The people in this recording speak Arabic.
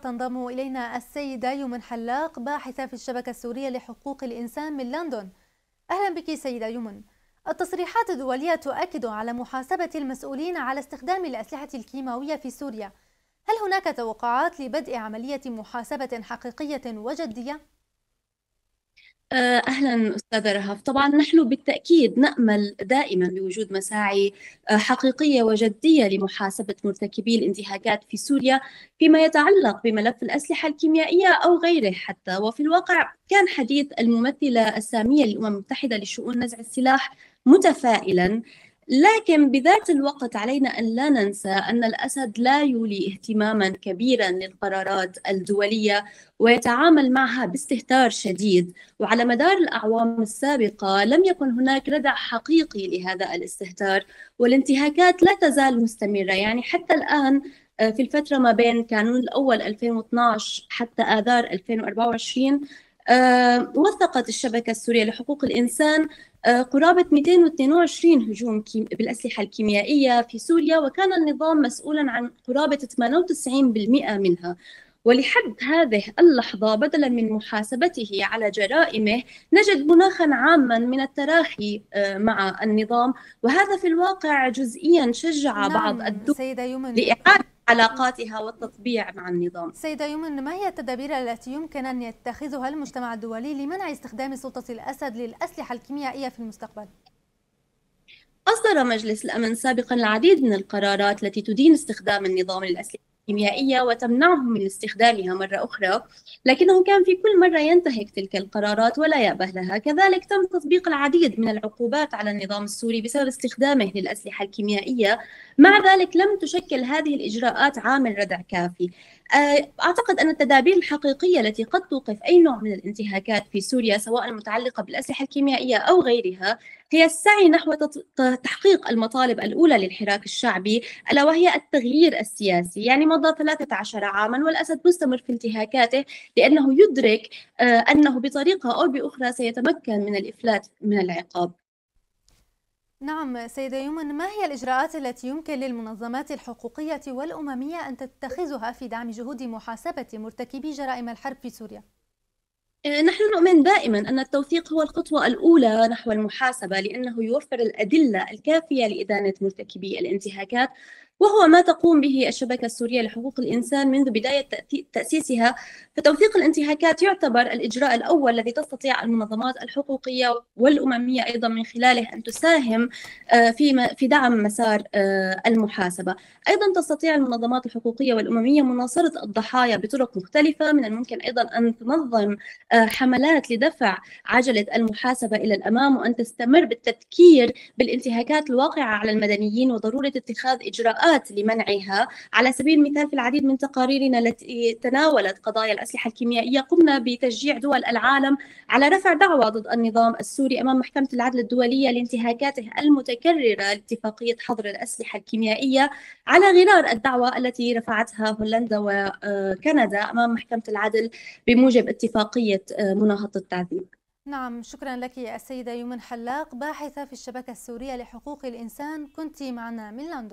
تنضم إلينا السيدة يمن حلاق باحثة في الشبكة السورية لحقوق الإنسان من لندن أهلا بك سيدة يمن التصريحات الدولية تؤكد على محاسبة المسؤولين على استخدام الأسلحة الكيماوية في سوريا هل هناك توقعات لبدء عملية محاسبة حقيقية وجدية؟ آه، أهلا أستاذة رهف طبعا نحن بالتأكيد نأمل دائما بوجود مساعي آه، حقيقية وجدية لمحاسبة مرتكبي الانتهاكات في سوريا فيما يتعلق بملف الأسلحة الكيميائية أو غيره حتى وفي الواقع كان حديث الممثلة السامية للأمم المتحدة لشؤون نزع السلاح متفائلا لكن بذات الوقت علينا أن لا ننسى أن الأسد لا يولي اهتماما كبيرا للقرارات الدولية ويتعامل معها باستهتار شديد وعلى مدار الأعوام السابقة لم يكن هناك ردع حقيقي لهذا الاستهتار والانتهاكات لا تزال مستمرة يعني حتى الآن آه، في الفترة ما بين كانون الأول 2012 حتى آذار 2024 آه، وثقت الشبكة السورية لحقوق الإنسان آه، قرابة 222 هجوم بالأسلحة الكيميائية في سوريا وكان النظام مسؤولا عن قرابة 98% منها ولحد هذه اللحظة بدلا من محاسبته على جرائمه نجد مناخا عاما من التراخي آه، مع النظام وهذا في الواقع جزئيا شجع نعم بعض الدول لإعادة علاقاتها والتطبيع مع النظام سيدة يمن ما هي التدابير التي يمكن أن يتخذها المجتمع الدولي لمنع استخدام سلطة الأسد للأسلحة الكيميائية في المستقبل؟ أصدر مجلس الأمن سابقا العديد من القرارات التي تدين استخدام النظام للأسلحة كيميائية وتمنعهم من استخدامها مرة أخرى لكنه كان في كل مرة ينتهك تلك القرارات ولا يأبه لها كذلك تم تطبيق العديد من العقوبات على النظام السوري بسبب استخدامه للأسلحة الكيميائية مع ذلك لم تشكل هذه الإجراءات عامل ردع كافي آه، أعتقد أن التدابير الحقيقية التي قد توقف أي نوع من الانتهاكات في سوريا سواء المتعلقة بالأسلحة الكيميائية أو غيرها هي السعي نحو تحقيق المطالب الأولى للحراك الشعبي ألا وهي التغيير السياسي يعني مضى 13 عاما والأسد مستمر في انتهاكاته لأنه يدرك آه، أنه بطريقة أو بأخرى سيتمكن من الإفلات من العقاب نعم سيدة يمن ما هي الإجراءات التي يمكن للمنظمات الحقوقية والأممية أن تتخذها في دعم جهود محاسبة مرتكبي جرائم الحرب في سوريا؟ آه، نحن نؤمن دائما أن التوثيق هو الخطوة الأولى نحو المحاسبة لأنه يوفر الأدلة الكافية لإدانة مرتكبي الانتهاكات وهو ما تقوم به الشبكة السورية لحقوق الإنسان منذ بداية تأسيسها فتوثيق الانتهاكات يعتبر الإجراء الأول الذي تستطيع المنظمات الحقوقية والأممية أيضا من خلاله أن تساهم آه، في في دعم مسار آه، المحاسبة أيضا تستطيع المنظمات الحقوقية والأممية مناصرة الضحايا بطرق مختلفة من الممكن أيضا أن تنظم آه، حملات لدفع عجلة المحاسبة إلى الأمام وأن تستمر بالتذكير بالانتهاكات الواقعة على المدنيين وضرورة اتخاذ إجراءات الإجراءات لمنعها على سبيل المثال في العديد من تقاريرنا التي تناولت قضايا الأسلحة الكيميائية قمنا بتشجيع دول العالم على رفع دعوى ضد النظام السوري أمام محكمة العدل الدولية لانتهاكاته المتكررة لاتفاقية حظر الأسلحة الكيميائية على غرار الدعوى التي رفعتها هولندا وكندا أمام محكمة العدل بموجب اتفاقية آه، مناهضة التعذيب نعم شكرا لك السيدة يمن حلاق باحثة في الشبكة السورية لحقوق الإنسان كنت معنا من لندن